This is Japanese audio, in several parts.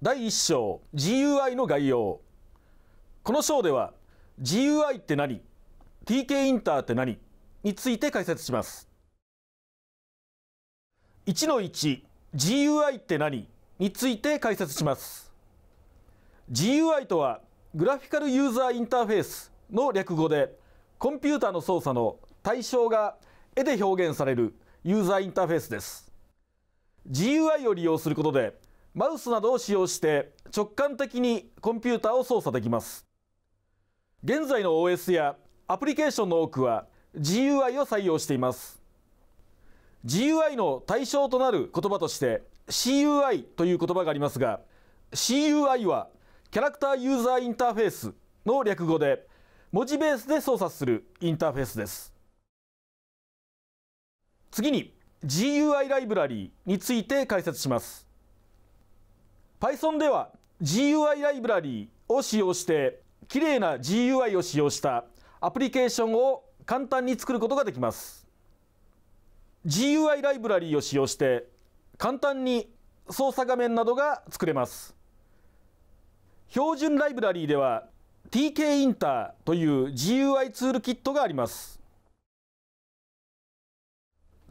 第一章 GUI の概要この章では GUI って何 TK インターって何について解説します1の 1GUI って何について解説します GUI とはグラフィカルユーザーインターフェースの略語でコンピューターの操作の対象が絵で表現されるユーザーインターフェースです GUI を利用することでマウスなどを使用して直感的にコンピューターを操作できます現在の OS やアプリケーションの多くは GUI を採用しています GUI の対象となる言葉として CUI という言葉がありますが CUI はキャラクターユーザーインターフェースの略語で文字ベースで操作するインターフェースです次に GUI ライブラリーについて解説します Python では GUI ライブラリーを使用してきれいな GUI を使用したアプリケーションを簡単に作ることができます GUI ライブラリーを使用して簡単に操作画面などが作れます標準ライブラリーでは TK インターという GUI ツールキットがあります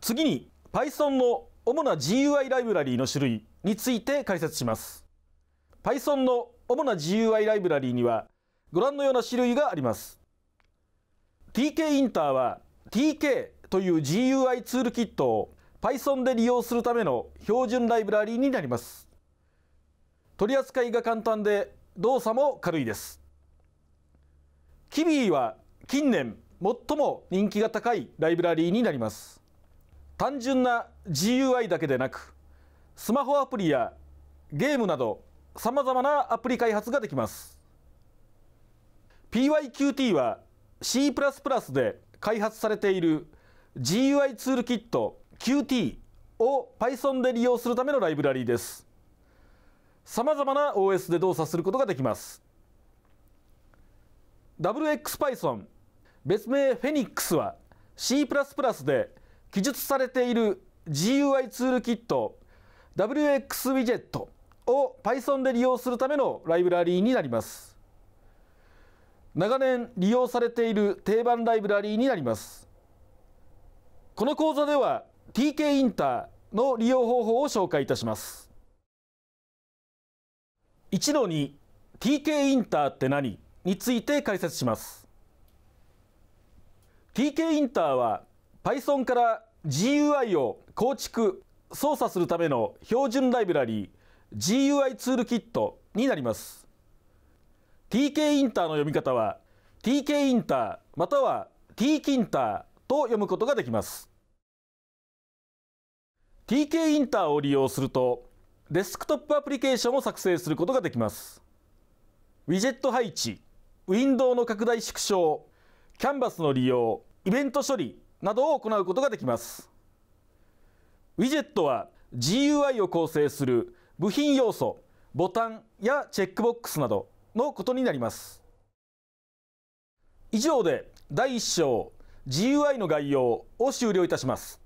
次に Python の主な GUI ライブラリーの種類について解説します Python の主な GUI ライブラリーにはご覧のような種類があります TK インターは TK という GUI ツールキットを Python で利用するための標準ライブラリーになります取り扱いが簡単で動作も軽いですキビーは近年最も人気が高いライブラリーになります単純な GUI だけでなくスマホアプリやゲームなどさまざまなアプリ開発ができます PYQT は C++ で開発されている GUI ツールキット QT を Python で利用するためのライブラリーですさまざまな OS で動作することができます WXPython 別名 Phoenix は C++ で記述されている GUI ツールキット WXWidget を Python で利用するためのライブラリーになります長年利用されている定番ライブラリーになりますこの講座では TK インターの利用方法を紹介いたします1の 2TK インターって何について解説します TK インターは Python から GUI を構築操作するための標準ライブラリー GUI ツールキットになります TK インターの読み方は TK インターまたは T キンターと読むことができます TK インターを利用するとデスクトップアプリケーションを作成することができますウィジェット配置ウィンドウの拡大縮小キャンバスの利用イベント処理などを行うことができますウィジェットは GUI を構成する部品要素ボタンやチェックボックスなどのことになります以上で第1章 GUI の概要を終了いたします